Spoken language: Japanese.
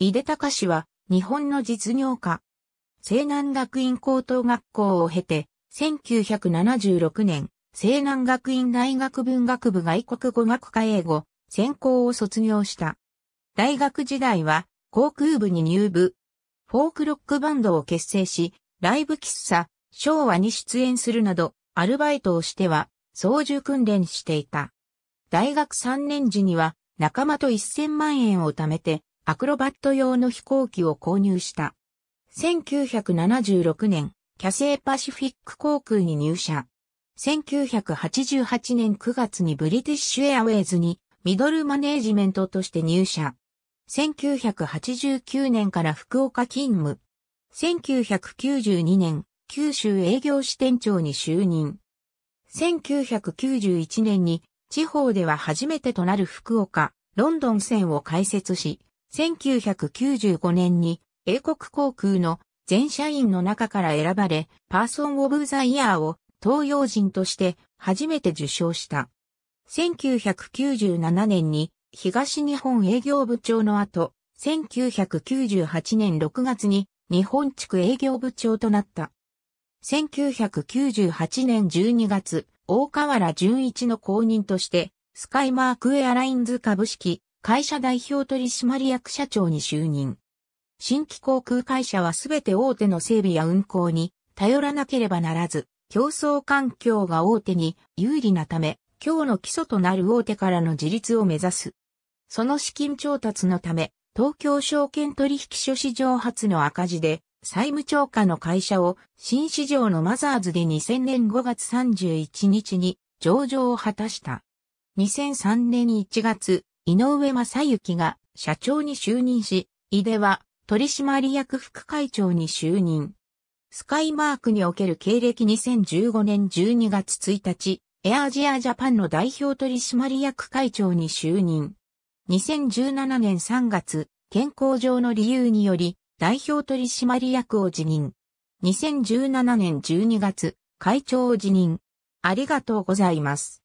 井出隆氏は、日本の実業家。西南学院高等学校を経て、1976年、西南学院大学文学部外国語学科英語、専攻を卒業した。大学時代は、航空部に入部。フォークロックバンドを結成し、ライブ喫茶、昭和に出演するなど、アルバイトをしては、操縦訓練していた。大学3年時には、仲間と1000万円を貯めて、アクロバット用の飛行機を購入した。1976年、キャセイパシフィック航空に入社。1988年9月にブリティッシュエアウェイズにミドルマネージメントとして入社。1989年から福岡勤務。1992年、九州営業支店長に就任。1991年に地方では初めてとなる福岡、ロンドン線を開設し、1995年に英国航空の全社員の中から選ばれ、パーソン・オブ・ザ・イヤーを東洋人として初めて受賞した。1997年に東日本営業部長の後、1998年6月に日本地区営業部長となった。1998年12月、大河原純一の後任として、スカイマークエアラインズ株式会社代表取締役社長に就任。新規航空会社はすべて大手の整備や運航に頼らなければならず、競争環境が大手に有利なため、今日の基礎となる大手からの自立を目指す。その資金調達のため、東京証券取引所史上初の赤字で、債務超過の会社を新市場のマザーズで2000年5月31日に上場を果たした。2003年1月、井上正幸が社長に就任し、井出は取締役副会長に就任。スカイマークにおける経歴2015年12月1日、エアアジアジャパンの代表取締役会長に就任。2017年3月、健康上の理由により、代表取締役を辞任。2017年12月、会長を辞任。ありがとうございます。